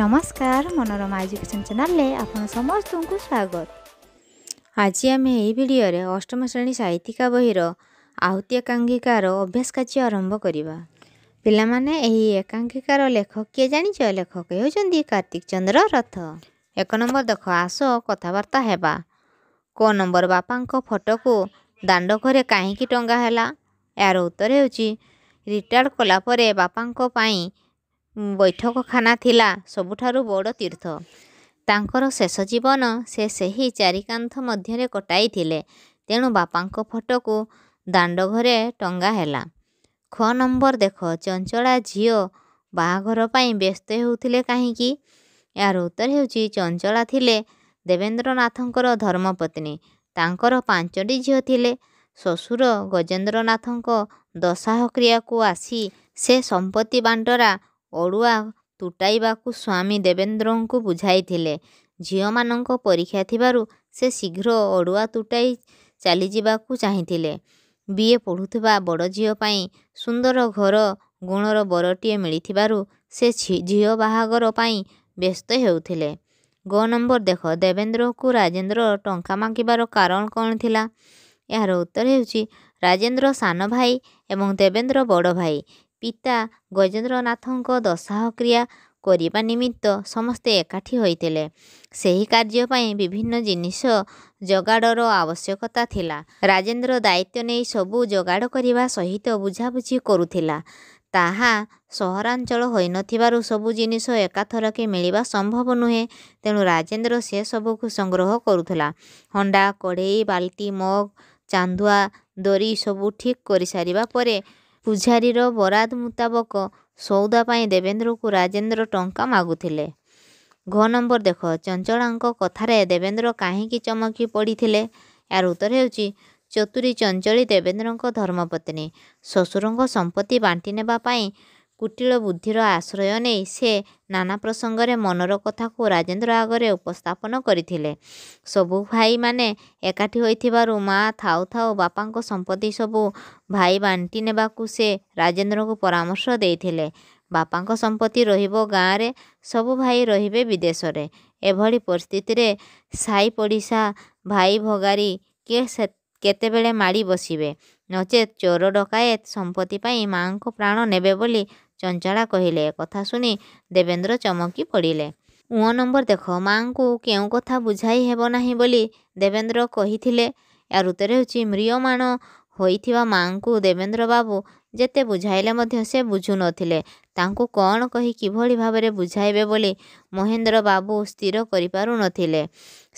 ନମସ୍କାର ମନୋରମା ଏଜୁକେସନ୍ ଚ୍ୟାନେଲରେ ଆପଣ ସମସ୍ତଙ୍କୁ ସ୍ୱାଗତ ଆଜି ଆମେ ଏହି ଭିଡ଼ିଓରେ ଅଷ୍ଟମ ଶ୍ରେଣୀ ସାହିତ୍ୟିକା ବହିର ଆହୁତି ଏକାଙ୍କିକାର ଅଭ୍ୟାସ କାର୍ଯ୍ୟ ଆରମ୍ଭ କରିବା ପିଲାମାନେ ଏହି ଏକାଙ୍କିକାର ଲେଖକ କିଏ ଜାଣିଛ ଲେଖକ ହେଉଛନ୍ତି କାର୍ତ୍ତିକ ଚନ୍ଦ୍ର ରଥ ଏକ ନମ୍ବର ଦେଖ ଆସ କଥାବାର୍ତ୍ତା ହେବା କେଉଁ ନମ୍ବର ବାପାଙ୍କ ଫଟୋକୁ ଦାଣ୍ଡ ଘରେ କାହିଁକି ଟଙ୍ଗା ହେଲା ଏହାର ଉତ୍ତର ହେଉଛି ରିଟାୟାର୍ଡ଼ କଲା ପରେ ବାପାଙ୍କ ପାଇଁ ବୈଠକଖାନା ଥିଲା ସବୁଠାରୁ ବଡ଼ ତୀର୍ଥ ତାଙ୍କର ଶେଷ ଜୀବନ ସେ ସେହି ଚାରିକାନ୍ଥ ମଧ୍ୟରେ କଟାଇଥିଲେ ତେଣୁ ବାପାଙ୍କ ଫଟୋକୁ ଦାଣ୍ଡଘରେ ଟଙ୍ଗା ହେଲା ଖ ନମ୍ବର ଦେଖ ଚଞ୍ଚଳା ଝିଅ ବାହାଘର ପାଇଁ ବ୍ୟସ୍ତ ହେଉଥିଲେ କାହିଁକି ଏହାର ଉତ୍ତର ହେଉଛି ଚଞ୍ଚଳା ଥିଲେ ଦେବେନ୍ଦ୍ରନାଥଙ୍କର ଧର୍ମପତ୍ନୀ ତାଙ୍କର ପାଞ୍ଚଟି ଝିଅ ଥିଲେ ଶ୍ୱଶୁର ଗଜେନ୍ଦ୍ରନାଥଙ୍କ ଦଶାହକ୍ରିୟାକୁ ଆସି ସେ ସମ୍ପତ୍ତି ବାଣ୍ଟରା ଅଡ଼ୁଆ ତୁଟାଇବାକୁ ସ୍ୱାମୀ ଦେବେନ୍ଦ୍ରଙ୍କୁ ବୁଝାଇଥିଲେ ଝିଅମାନଙ୍କ ପରୀକ୍ଷା ଥିବାରୁ ସେ ଶୀଘ୍ର ଅଡ଼ୁଆ ତୁଟାଇ ଚାଲିଯିବାକୁ ଚାହିଁଥିଲେ ବି ଏ ପଢ଼ୁଥିବା ବଡ଼ ଝିଅ ପାଇଁ ସୁନ୍ଦର ଘର ଗୁଣର ବରଟିଏ ମିଳିଥିବାରୁ ସେ ଝିଅ ବାହାଘର ପାଇଁ ବ୍ୟସ୍ତ ହେଉଥିଲେ ଗ ନମ୍ବର ଦେଖ ଦେବେନ୍ଦ୍ରଙ୍କୁ ରାଜେନ୍ଦ୍ର ଟଙ୍କା ମାଗିବାର କାରଣ କ'ଣ ଥିଲା ଏହାର ଉତ୍ତର ହେଉଛି ରାଜେନ୍ଦ୍ର ସାନ ଭାଇ ଏବଂ ଦେବେନ୍ଦ୍ର ବଡ଼ ଭାଇ ପିତା ଗଜେନ୍ଦ୍ରନାଥଙ୍କ ଦଶାହକ୍ରିୟା କରିବା ନିମିତ୍ତ ସମସ୍ତେ ଏକାଠି ହୋଇଥିଲେ ସେହି କାର୍ଯ୍ୟ ପାଇଁ ବିଭିନ୍ନ ଜିନିଷ ଯୋଗାଡ଼ର ଆବଶ୍ୟକତା ଥିଲା ରାଜେନ୍ଦ୍ର ଦାୟିତ୍ୱ ନେଇ ସବୁ ଯୋଗାଡ଼ କରିବା ସହିତ ବୁଝାବୁଝି କରୁଥିଲା ତାହା ସହରାଞ୍ଚଳ ହୋଇନଥିବାରୁ ସବୁ ଜିନିଷ ଏକାଥରକେ ମିଳିବା ସମ୍ଭବ ନୁହେଁ ତେଣୁ ରାଜେନ୍ଦ୍ର ସେ ସବୁକୁ ସଂଗ୍ରହ କରୁଥିଲା ହଣ୍ଡା କଢ଼େଇ ବାଲ୍ଟି ମଗ୍ ଚାନ୍ଦୁଆ ଦରି ସବୁ ଠିକ୍ କରିସାରିବା ପରେ ପୂଜାରୀର ବରାଦ ମୁତାବକ ସଉଦା ପାଇଁ ଦେବେନ୍ଦ୍ରକୁ ରାଜେନ୍ଦ୍ର ଟଙ୍କା ମାଗୁଥିଲେ ଘ ନମ୍ବର ଦେଖ ଚଞ୍ଚଳାଙ୍କ କଥାରେ ଦେବେନ୍ଦ୍ର କାହିଁକି ଚମକି ପଡ଼ିଥିଲେ ଏହାର ଉତ୍ତର ହେଉଛି ଚତୁରୀ ଚଞ୍ଚଳି ଦେବେନ୍ଦ୍ରଙ୍କ ଧର୍ମପତ୍ନୀ ଶ୍ୱଶୁରଙ୍କ ସମ୍ପତ୍ତି ବାଣ୍ଟି ନେବା ପାଇଁ କୁଟିଳ ବୁଦ୍ଧିର ଆଶ୍ରୟ ନେଇ ସେ ନାନା ପ୍ରସଙ୍ଗରେ ମନର କଥାକୁ ରାଜେନ୍ଦ୍ର ଆଗରେ ଉପସ୍ଥାପନ କରିଥିଲେ ସବୁ ଭାଇମାନେ ଏକାଠି ହୋଇଥିବାରୁ ମା' ଥାଉ ଥାଉ ବାପାଙ୍କ ସମ୍ପତ୍ତି ସବୁ ଭାଇ ବାଣ୍ଟି ନେବାକୁ ସେ ରାଜେନ୍ଦ୍ରଙ୍କୁ ପରାମର୍ଶ ଦେଇଥିଲେ ବାପାଙ୍କ ସମ୍ପତ୍ତି ରହିବ ଗାଁରେ ସବୁ ଭାଇ ରହିବେ ବିଦେଶରେ ଏଭଳି ପରିସ୍ଥିତିରେ ସାଇ ପଡ଼ିଶା ଭାଇ ଭଗାରୀ କିଏ ସେ କେତେବେଳେ ମାଡ଼ି ବସିବେ ନଚେତ୍ ଚୋର ଡକାୟତ ସମ୍ପତ୍ତି ପାଇଁ ମାଆଙ୍କ ପ୍ରାଣ ନେବେ ବୋଲି ଚଞ୍ଚଳା କହିଲେ କଥା ଶୁଣି ଦେବେନ୍ଦ୍ର ଚମକି ପଡ଼ିଲେ ଉଅ ନମ୍ବର ଦେଖ ମାଆଙ୍କୁ କେଉଁ କଥା ବୁଝାଇ ହେବ ନାହିଁ ବୋଲି ଦେବେନ୍ଦ୍ର କହିଥିଲେ ଏହା ଋତୁରେ ହେଉଛି ମ୍ରିୟମାଣ ହୋଇଥିବା ମାଆଙ୍କୁ ଦେବେନ୍ଦ୍ର ବାବୁ ଯେତେ ବୁଝାଇଲେ ମଧ୍ୟ ସେ ବୁଝୁନଥିଲେ ତାଙ୍କୁ କ'ଣ କହି କିଭଳି ଭାବରେ ବୁଝାଇବେ ବୋଲି ମହେନ୍ଦ୍ର ବାବୁ ସ୍ଥିର କରିପାରୁନଥିଲେ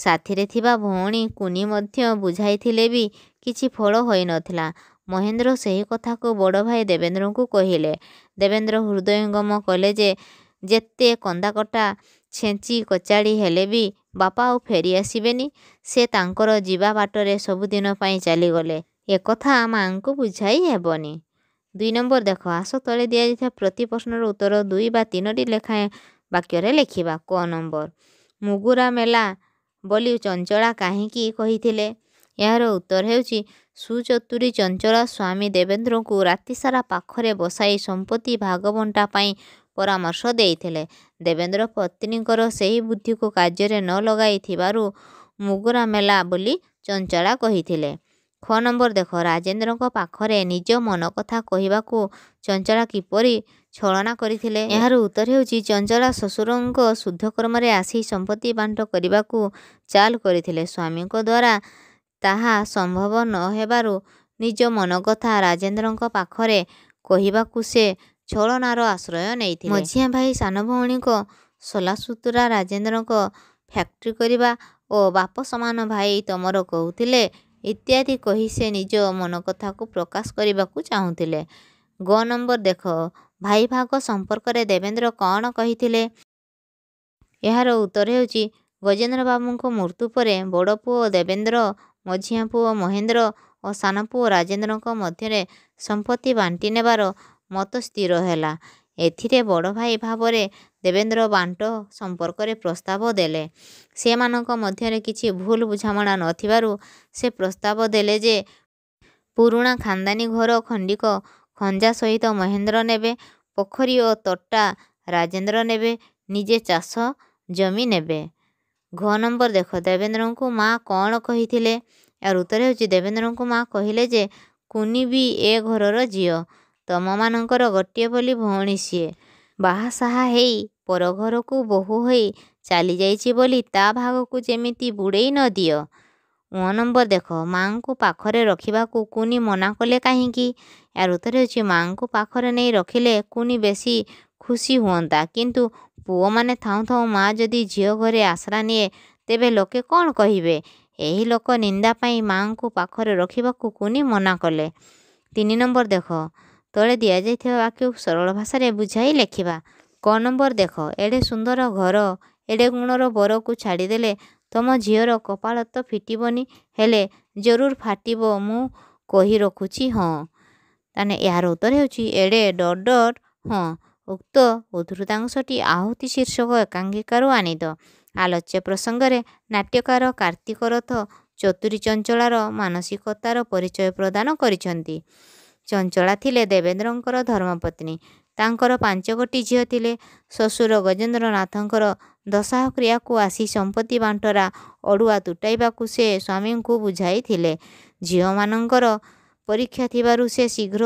ସାଥିରେ ଥିବା ଭଉଣୀ କୁନି ମଧ୍ୟ ବୁଝାଇଥିଲେ ବି କିଛି ଫଳ ହୋଇନଥିଲା ମହେନ୍ଦ୍ର ସେହି କଥାକୁ ବଡ଼ ଭାଇ ଦେବେନ୍ଦ୍ରଙ୍କୁ କହିଲେ ଦେବେନ୍ଦ୍ର ହୃଦୟଙ୍ଗମ କଲେ ଯେତେ କନ୍ଦାକଟା ଛେଞ୍ଚି କଚାଡ଼ି ହେଲେ ବି ବାପା ଆଉ ଫେରି ଆସିବେନି ସେ ତାଙ୍କର ଯିବା ବାଟରେ ସବୁଦିନ ପାଇଁ ଚାଲିଗଲେ ଏକଥା ମାଆଙ୍କୁ ବୁଝାଇ ହେବନି ଦୁଇ ନମ୍ବର ଦେଖ ଆସ ତଳେ ଦିଆଯାଇଥିବା ପ୍ରତି ପ୍ରଶ୍ନର ଉତ୍ତର ଦୁଇ ବା ତିନୋଟି ଲେଖାଏଁ ବାକ୍ୟରେ ଲେଖିବା କ ନମ୍ବର ମୁଗୁରା ମେଲା ବୋଲି ଚଞ୍ଚଳା କାହିଁକି କହିଥିଲେ ଏହାର ଉତ୍ତର ହେଉଛି ସୁଚତୁରୀ ଚଞ୍ଚଳା ସ୍ୱାମୀ ଦେବେନ୍ଦ୍ରଙ୍କୁ ରାତିସାରା ପାଖରେ ବସାଇ ସମ୍ପତ୍ତି ଭାଗବଣ୍ଟା ପାଇଁ ପରାମର୍ଶ ଦେଇଥିଲେ ଦେବେନ୍ଦ୍ର ପତ୍ନୀଙ୍କର ସେହି ବୁଦ୍ଧିକୁ କାର୍ଯ୍ୟରେ ନ ଲଗାଇଥିବାରୁ ମୁଗୁରା ମେଲା ବୋଲି ଚଞ୍ଚଳା କହିଥିଲେ ଖ ନମ୍ବର ଦେଖ ରାଜେନ୍ଦ୍ରଙ୍କ ପାଖରେ ନିଜ ମନ କଥା କହିବାକୁ ଚଞ୍ଚଳା କିପରି ଛଳନା କରିଥିଲେ ଏହାର ଉତ୍ତର ହେଉଛି ଚଞ୍ଚଳା ଶ୍ୱଶୁରଙ୍କ ଶୁଦ୍ଧକ୍ରମରେ ଆସି ସମ୍ପତ୍ତି ବାଣ୍ଟ କରିବାକୁ ଚାଲ କରିଥିଲେ ସ୍ୱାମୀଙ୍କ ଦ୍ୱାରା ତାହା ସମ୍ଭବ ନ ହେବାରୁ ନିଜ ମନକଥା ରାଜେନ୍ଦ୍ରଙ୍କ ପାଖରେ କହିବାକୁ ସେ ଛଳନାର ଆଶ୍ରୟ ନେଇଥିଲେ ମଝିଆ ଭାଇ ସାନ ଭଉଣୀଙ୍କ ସଲାସୁତୁରା ରାଜେନ୍ଦ୍ରଙ୍କ ଫ୍ୟାକ୍ଟ୍ରି କରିବା ଓ ବାପ ସମାନ ଭାଇ ତମର କହୁଥିଲେ ଇତ୍ୟାଦି କହି ସେ ନିଜ ମନକଥାକୁ ପ୍ରକାଶ କରିବାକୁ ଚାହୁଁଥିଲେ ଗ ନମ୍ବର ଦେଖ ଭାଇ ଭାଗ ସମ୍ପର୍କରେ ଦେବେନ୍ଦ୍ର କ'ଣ କହିଥିଲେ ଏହାର ଉତ୍ତର ହେଉଛି ଗଜେନ୍ଦ୍ର ବାବୁଙ୍କ ମୃତ୍ୟୁ ପରେ ବଡ଼ ପୁଅ ଦେବେନ୍ଦ୍ର ମଝିଆ ପୁଅ ମହେନ୍ଦ୍ର ଓ ସାନ ପୁଅ ରାଜେନ୍ଦ୍ରଙ୍କ ମଧ୍ୟରେ ସମ୍ପତ୍ତି ବାଣ୍ଟି ନେବାର ମତ ସ୍ଥିର ହେଲା ଏଥିରେ ବଡ଼ ଭାଇ ଭାବରେ ଦେବେନ୍ଦ୍ର ବାଣ୍ଟ ସମ୍ପର୍କରେ ପ୍ରସ୍ତାବ ଦେଲେ ସେମାନଙ୍କ ମଧ୍ୟରେ କିଛି ଭୁଲ ବୁଝାମଣା ନଥିବାରୁ ସେ ପ୍ରସ୍ତାବ ଦେଲେ ଯେ ପୁରୁଣା ଖାନଦାନୀ ଘର ଖଣ୍ଡିକ ଖଞ୍ଜା ସହିତ ମହେନ୍ଦ୍ର ନେବେ ପୋଖରୀ ଓ ତଟା ରାଜେନ୍ଦ୍ର ନେବେ ନିଜେ ଚାଷ ଜମି ନେବେ ଘ ନମ୍ବର ଦେଖ ଦେବେନ୍ଦ୍ରଙ୍କୁ ମା କ'ଣ କହିଥିଲେ ଆର୍ ଉତ୍ତର ହେଉଛି ଦେବେନ୍ଦ୍ରଙ୍କୁ ମା କହିଲେ ଯେ କୁନି ବି ଏ ଘରର ଝିଅ ତମମାନଙ୍କର ଗୋଟିଏ ବୋଲି ଭଉଣୀ ସିଏ ବାହା ସାହା ହେଇ ପରଘରକୁ ବୋହୁ ହୋଇ ଚାଲିଯାଇଛି ବୋଲି ତା ଭାଗକୁ ଯେମିତି ବୁଡ଼େଇ ନ ଦିଅ ଉଅ ନମ୍ବର ଦେଖ ମାଆଙ୍କୁ ପାଖରେ ରଖିବାକୁ କୁନି ମନା କଲେ କାହିଁକି ଏହାର ଉତ୍ତର ହେଉଛି ମାଆଙ୍କୁ ପାଖରେ ନେଇ ରଖିଲେ କୁନି ବେଶୀ ଖୁସି ହୁଅନ୍ତା କିନ୍ତୁ ପୁଅମାନେ ଥାଉଁ ଥାଉଁ ମା' ଯଦି ଝିଅ ଘରେ ଆଶ୍ରା ନିଏ ତେବେ ଲୋକେ କ'ଣ କହିବେ ଏହି ଲୋକ ନିନ୍ଦା ପାଇଁ ମା'ଙ୍କୁ ପାଖରେ ରଖିବାକୁ କୁନି ମନା କଲେ ତିନି ନମ୍ବର ଦେଖ ତଳେ ଦିଆଯାଇଥିବା ବାକ୍ୟକୁ ସରଳ ଭାଷାରେ ବୁଝାଇ ଲେଖିବା କ ନମ୍ବର ଦେଖ ଏଡ଼େ ସୁନ୍ଦର ଘର ଏଡ଼େ ଗୁଣର ବରକୁ ଛାଡ଼ିଦେଲେ ତମ ଝିଅର କପାଳ ତ ଫିଟିବନି ହେଲେ ଜରୁର ଫାଟିବ ମୁଁ କହି ରଖୁଛି ହଁ ତାହେଲେ ଏହାର ଉତ୍ତର ହେଉଛି ଏଡ଼େ ଡଟ୍ ଡଟ୍ ହଁ ଉକ୍ତ ଉଦ୍ଧୃତାଂଶଟି ଆହୁତି ଶୀର୍ଷକ ଏକାଙ୍ଗିକାରୁ ଆନିତ ଆଲୋଚ୍ୟ ପ୍ରସଙ୍ଗରେ ନାଟ୍ୟକାର କାର୍ତ୍ତିକ ରଥ ଚତୁରୀ ଚଞ୍ଚଳାର ମାନସିକତାର ପରିଚୟ ପ୍ରଦାନ କରିଛନ୍ତି ଚଞ୍ଚଳା ଥିଲେ ଦେବେନ୍ଦ୍ରଙ୍କର ଧର୍ମପତ୍ନୀ ତାଙ୍କର ପାଞ୍ଚ ଗୋଟି ଝିଅ ଥିଲେ ଶ୍ୱଶୁର ଗଜେନ୍ଦ୍ରନାଥଙ୍କର ଦଶାହ କ୍ରିୟାକୁ ଆସି ସମ୍ପତ୍ତି ବାଣ୍ଟରା ଅଡ଼ୁଆ ତୁଟାଇବାକୁ ସେ ସ୍ୱାମୀଙ୍କୁ ବୁଝାଇଥିଲେ ଝିଅମାନଙ୍କର ପରୀକ୍ଷା ଥିବାରୁ ସେ ଶୀଘ୍ର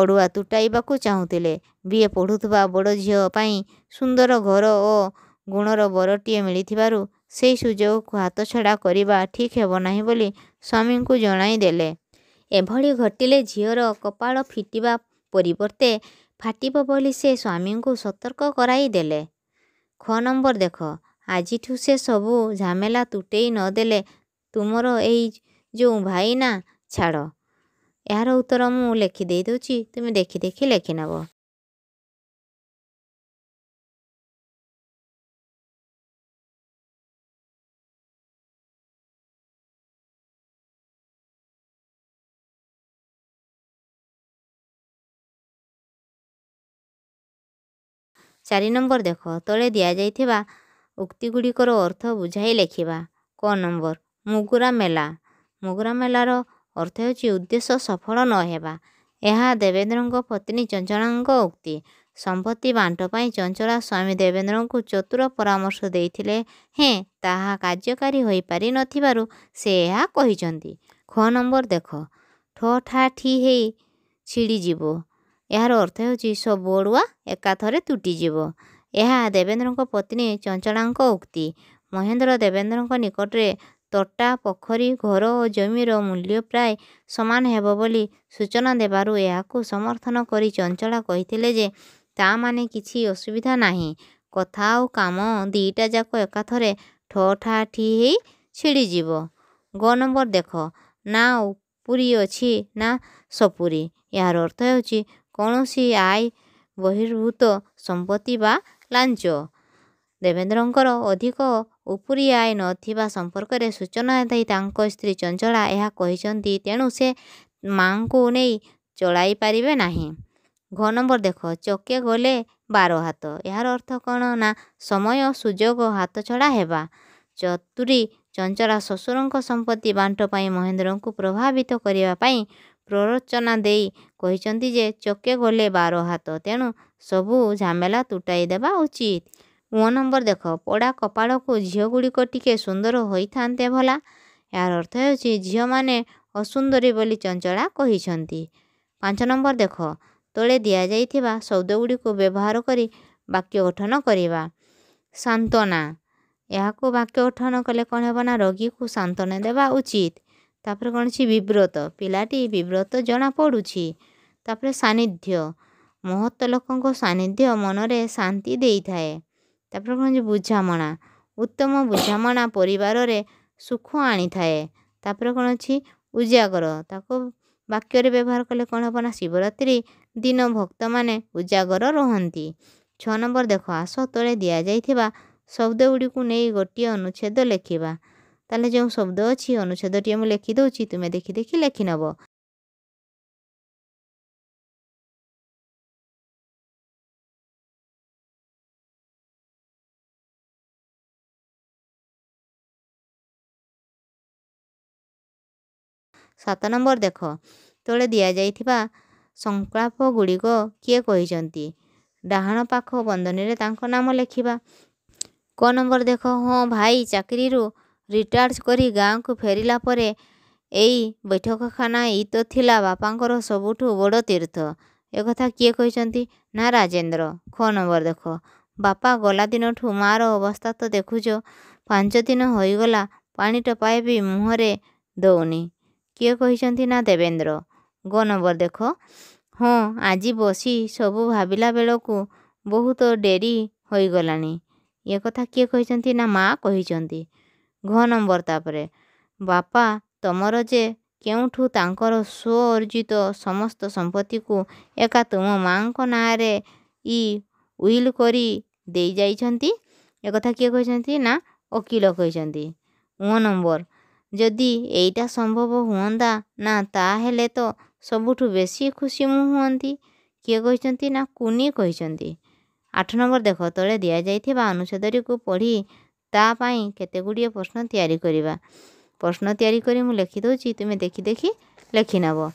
ଅଡ଼ୁଆ ତୁଟାଇବାକୁ ଚାହୁଁଥିଲେ ବିଏ ପଢ଼ୁଥିବା ବଡ଼ ଝିଅ ପାଇଁ ସୁନ୍ଦର ଘର ଓ ଗୁଣର ବରଟିଏ ମିଳିଥିବାରୁ ସେହି ସୁଯୋଗକୁ ହାତଛଡ଼ା କରିବା ଠିକ୍ ହେବ ନାହିଁ ବୋଲି ସ୍ୱାମୀଙ୍କୁ ଜଣାଇ ଦେଲେ ଏଭଳି ଘଟିଲେ ଝିଅର କପାଳ ଫିଟିବା ପରିବର୍ତ୍ତେ ଫାଟିବ ବୋଲି ସେ ସ୍ୱାମୀଙ୍କୁ ସତର୍କ କରାଇ ଦେଲେ ଖ ନମ୍ବର ଦେଖ ଆଜିଠୁ ସେ ସବୁ ଝାମେଲା ତୁଟେଇ ନଦେଲେ ତୁମର ଏଇ ଯେଉଁ ଭାଇନା ଛାଡ଼ ଏହାର ଉତ୍ତର ମୁଁ ଲେଖି ଦେଉଛି ତୁମେ ଦେଖି ଦେଖି ଲେଖି ନେବ ଚାରି ନମ୍ବର ଦେଖ ତଳେ ଦିଆଯାଇଥିବା ଉକ୍ତି ଗୁଡ଼ିକର ଅର୍ଥ ବୁଝାଇ ଲେଖିବା କ ନମ୍ବର ମୁଗୁରା ମେଲା ମୁଗୁରା ମେଲାର ଅର୍ଥ ହେଉଛି ଉଦ୍ଦେଶ୍ୟ ସଫଳ ନ ହେବା ଏହା ଦେବେନ୍ଦ୍ରଙ୍କ ପତ୍ନୀ ଚଞ୍ଚଳାଙ୍କ ଉକ୍ତି ସମ୍ପତ୍ତି ବାଣ୍ଟ ପାଇଁ ଚଞ୍ଚଳା ସ୍ୱାମୀ ଦେବେନ୍ଦ୍ରଙ୍କୁ ଚତୁର ପରାମର୍ଶ ଦେଇଥିଲେ ହେଁ ତାହା କାର୍ଯ୍ୟକାରୀ ହୋଇପାରିନଥିବାରୁ ସେ ଏହା କହିଛନ୍ତି ଖ ନମ୍ବର ଦେଖ ଠ ଠା ଠି ହେଇ ଛିଡ଼ିଯିବ ଏହାର ଅର୍ଥ ହେଉଛି ସବୁ ଅଡ଼ୁଆ ଏକାଥରେ ତୁଟିଯିବ ଏହା ଦେବେନ୍ଦ୍ରଙ୍କ ପତ୍ନୀ ଚଞ୍ଚଳାଙ୍କ ଉକ୍ତି ମହେନ୍ଦ୍ର ଦେବେନ୍ଦ୍ରଙ୍କ ନିକଟରେ ତଟା ପୋଖରୀ ଘର ଓ ଜମିର ମୂଲ୍ୟ ପ୍ରାୟ ସମାନ ହେବ ବୋଲି ସୂଚନା ଦେବାରୁ ଏହାକୁ ସମର୍ଥନ କରି ଚଞ୍ଚଳା କହିଥିଲେ ଯେ ତାମାନେ କିଛି ଅସୁବିଧା ନାହିଁ କଥା ଆଉ କାମ ଦୁଇଟା ଯାକ ଏକାଥରେ ଠଠାଠି ହେଇ ଛିଡ଼ିଯିବ ଗ ନମ୍ବର ଦେଖ ନା ପୁରୀ ଅଛି ନା ସପୁରୀ ଏହାର ଅର୍ଥ ହେଉଛି କୌଣସି ଆୟ ବହିର୍ଭୂତ ସମ୍ପତ୍ତି ବା ଲାଞ୍ଚ ଦେବେନ୍ଦ୍ରଙ୍କର ଅଧିକ ଉପରି ଆଇ ନଥିବା ସମ୍ପର୍କରେ ସୂଚନା ଦେଇ ତାଙ୍କ ସ୍ତ୍ରୀ ଚଞ୍ଚଳା ଏହା କହିଛନ୍ତି ତେଣୁ ସେ ମାଙ୍କୁ ନେଇ ଚଳାଇ ପାରିବେ ନାହିଁ ଘ ନମ୍ବର ଦେଖ ଚକେ ଗଲେ ବାର ହାତ ଏହାର ଅର୍ଥ କ'ଣ ନା ସମୟ ସୁଯୋଗ ହାତ ଛଡ଼ା ହେବା ଚତୁରୀ ଚଞ୍ଚଳା ଶ୍ୱଶୁରଙ୍କ ସମ୍ପତ୍ତି ବାଣ୍ଟ ପାଇଁ ମହେନ୍ଦ୍ରଙ୍କୁ ପ୍ରଭାବିତ କରିବା ପାଇଁ ପ୍ରରୋଚନା ଦେଇ କହିଛନ୍ତି ଯେ ଚକେ ଗଲେ ବାର ହାତ ତେଣୁ ସବୁ ଝାମେଲା ତୁଟାଇ ଦେବା ଉଚିତ ଓ ନମ୍ବର ଦେଖ ପୋଡ଼ା କପାଳକୁ ଝିଅ ଗୁଡ଼ିକ ଟିକେ ସୁନ୍ଦର ହୋଇଥାନ୍ତେ ଭଲା ଏହାର ଅର୍ଥ ହେଉଛି ଝିଅମାନେ ଅସୁନ୍ଦରୀ ବୋଲି ଚଞ୍ଚଳା କହିଛନ୍ତି ପାଞ୍ଚ ନମ୍ବର ଦେଖ ତଳେ ଦିଆଯାଇଥିବା ଶବ୍ଦଗୁଡ଼ିକୁ ବ୍ୟବହାର କରି ବାକ୍ୟ ଗଠନ କରିବା ସାନ୍ତ୍ୱନା ଏହାକୁ ବାକ୍ୟ ଗଠନ କଲେ କ'ଣ ହେବ ନା ରୋଗୀକୁ ସାନ୍ତ୍ୱନା ଦେବା ଉଚିତ ତାପରେ କ'ଣ ଅଛି ବିବ୍ରତ ପିଲାଟି ବିବ୍ରତ ଜଣାପଡ଼ୁଛି ତାପରେ ସାନ୍ନିଧ୍ୟ ମହତ ଲୋକଙ୍କ ସାନ୍ନିଧ୍ୟ ମନରେ ଶାନ୍ତି ଦେଇଥାଏ ତା'ପରେ କ'ଣ ହେଉଛି ବୁଝାମଣା ଉତ୍ତମ ବୁଝାମଣା ପରିବାରରେ ସୁଖ ଆଣିଥାଏ ତା'ପରେ କ'ଣ ଅଛି ଉଜାଗର ତାକୁ ବାକ୍ୟରେ ବ୍ୟବହାର କଲେ କ'ଣ ହେବ ନା ଶିବରାତ୍ରି ଦିନ ଭକ୍ତମାନେ ଉଜାଗର ରହନ୍ତି ଛଅ ନମ୍ବର ଦେଖ ଆସ ତଳେ ଦିଆଯାଇଥିବା ଶବ୍ଦ ଗୁଡ଼ିକୁ ନେଇ ଗୋଟିଏ ଅନୁଚ୍ଛେଦ ଲେଖିବା ତାହେଲେ ଯେଉଁ ଶବ୍ଦ ଅଛି ଅନୁଚ୍ଛେଦଟିଏ ମୁଁ ଲେଖିଦେଉଛି ତୁମେ ଦେଖି ଦେଖି ଲେଖିନେବ ସାତ ନମ୍ବର ଦେଖ ତଳେ ଦିଆଯାଇଥିବା ସଂକଳାପ ଗୁଡ଼ିକ କିଏ କହିଛନ୍ତି ଡାହାଣ ପାଖ ବନ୍ଧନୀରେ ତାଙ୍କ ନାମ ଲେଖିବା କ ନମ୍ବର ଦେଖ ହଁ ଭାଇ ଚାକିରିରୁ ରିଟାର୍ଜ କରି ଗାଁକୁ ଫେରିଲା ପରେ ଏଇ ବୈଠକଖାନା ଏଇ ତ ଥିଲା ବାପାଙ୍କର ସବୁଠୁ ବଡ଼ ତୀର୍ଥ ଏକଥା କିଏ କହିଛନ୍ତି ନା ରାଜେନ୍ଦ୍ର ଖ ନମ୍ବର ଦେଖ ବାପା ଗଲା ଦିନଠୁ ମାଆର ଅବସ୍ଥା ତ ଦେଖୁଛ ପାଞ୍ଚ ଦିନ ହୋଇଗଲା ପାଣି ଟୋପାଏ ବି ମୁହଁରେ ଦେଉନି କିଏ କହିଛନ୍ତି ନା ଦେବେନ୍ଦ୍ର ଗୋ ନମ୍ବର ଦେଖ ହଁ ଆଜି ବସି ସବୁ ଭାବିଲା ବେଳକୁ ବହୁତ ଡେରି ହୋଇଗଲାଣି ଏ କଥା କିଏ କହିଛନ୍ତି ନା ମା' କହିଛନ୍ତି ଘ ନମ୍ବର ତାପରେ ବାପା ତମର ଯେ କେଉଁଠୁ ତାଙ୍କର ସ୍ୱ ଅର୍ଜିତ ସମସ୍ତ ସମ୍ପତ୍ତିକୁ ଏକା ତୁମ ମାଆଙ୍କ ନାଁରେ ଇ ୱିଲ୍ କରି ଦେଇଯାଇଛନ୍ତି କଥା କିଏ କହିଛନ୍ତି ନା ଓକିଲ କହିଛନ୍ତି ମୋ ନମ୍ବର ଯଦି ଏଇଟା ସମ୍ଭବ ହୁଅନ୍ତା ନା ତାହେଲେ ତ ସବୁଠୁ ବେଶୀ ଖୁସି ମୁଁ ହୁଅନ୍ତି କିଏ କହିଛନ୍ତି ନା କୁନି କହିଛନ୍ତି ଆଠ ନମ୍ବର ଦେଖ ତଳେ ଦିଆଯାଇଥିବା ଅନୁଚ୍ଛେଦଟିକୁ ପଢ଼ି ତା ପାଇଁ କେତେ ଗୁଡ଼ିଏ ପ୍ରଶ୍ନ ତିଆରି କରିବା ପ୍ରଶ୍ନ ତିଆରି କରି ମୁଁ ଲେଖିଦେଉଛି ତୁମେ ଦେଖି ଦେଖି ଲେଖି ନେବ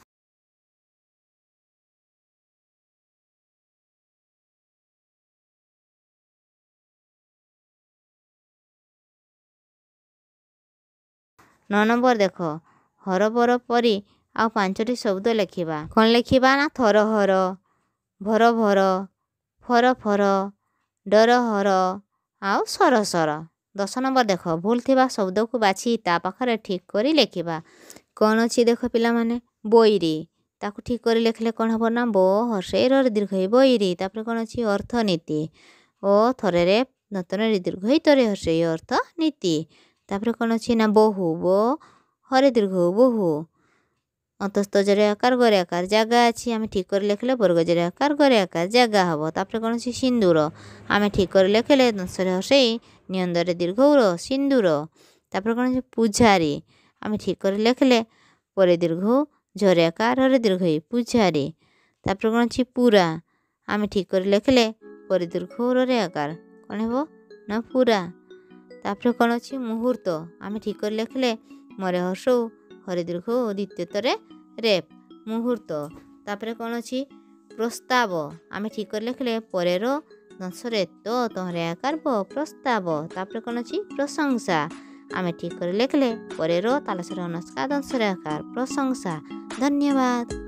ନଅ ନମ୍ବର ଦେଖ ହର ବର ପରି ଆଉ ପାଞ୍ଚଟି ଶବ୍ଦ ଲେଖିବା କ'ଣ ଲେଖିବା ନା ଥର ହର ଭର ଭର ଫର ଫର ଡର ହର ଆଉ ସର ସର ଦଶ ନମ୍ବର ଦେଖ ଭୁଲ ଥିବା ଶବ୍ଦକୁ ବାଛି ତା ପାଖରେ ଠିକ୍ କରି ଲେଖିବା କ'ଣ ଅଛି ଦେଖ ପିଲାମାନେ ବୈରି ତାକୁ ଠିକ୍ କରି ଲେଖିଲେ କ'ଣ ହେବ ନା ବ ହର୍ଷେଇର ଦୀର୍ଘ ହେଇ ବୈରି ତାପରେ କ'ଣ ଅଛି ଅର୍ଥନୀତି ଓ ଥରରେ ନୂତନରେ ଦୀର୍ଘଇ ତରେ ହର୍ଷେଇ ଅର୍ଥନୀତି ତାପରେ କ'ଣ ଅଛି ନା ବୋହୁ ବୋ ହରେ ଦୀର୍ଘ ବୋହୁ ଅନ୍ତସ୍ତଜରେ ଆକାର ଗରେ ଆକାର ଜାଗା ଅଛି ଆମେ ଠିକ୍ କରି ଲେଖିଲେ ବର୍ଗଜରେ ଆକାର ଗରେ ଆକାର ଜାଗା ହେବ ତାପରେ କ'ଣ ଅଛି ସିନ୍ଦୁର ଆମେ ଠିକ୍ କରି ଲେଖିଲେ ଦଂଶରେ ହସେଇ ନିଅନ୍ଦରେ ଦୀର୍ଘଉର ସିନ୍ଦୁର ତାପରେ କ'ଣ ଅଛି ପୂଜାରୀ ଆମେ ଠିକ୍ କରି ଲେଖିଲେ ପରେ ଦୀର୍ଘ ଝରେ ଆକାର ହରେ ଦୀର୍ଘ ପୂଜାରୀ ତାପରେ କ'ଣ ଅଛି ପୁରା ଆମେ ଠିକ୍ କରି ଲେଖିଲେ ପରେ ଦୀର୍ଘ ଉରରେ ଆକାର କ'ଣ ହେବ ନା ପୁରା ତାପରେ କ'ଣ ଅଛି ମୁହୂର୍ତ୍ତ ଆମେ ଠିକ୍ କରି ଲେଖିଲେ ମରେ ହର୍ଷ ହରେ ଦୀର୍ଘ ଓ ଦ୍ୱିତୀୟତରେ ରେପ୍ ମୁହୂର୍ତ୍ତ ତାପରେ କ'ଣ ଅଛି ପ୍ରସ୍ତାବ ଆମେ ଠିକ୍ କରି ଲେଖିଲେ ପରେର ଦଂଶରେ ତ ତହରେ ଆକାର ବ ପ୍ରସ୍ତାବ ତାପରେ କ'ଣ ଅଛି ପ୍ରଶଂସା ଆମେ ଠିକ୍ କରି ଲେଖିଲେ ପରେର ତାଲସର ଅନସ୍କାର ଦଂଶରେ ଆକାର ପ୍ରଶଂସା ଧନ୍ୟବାଦ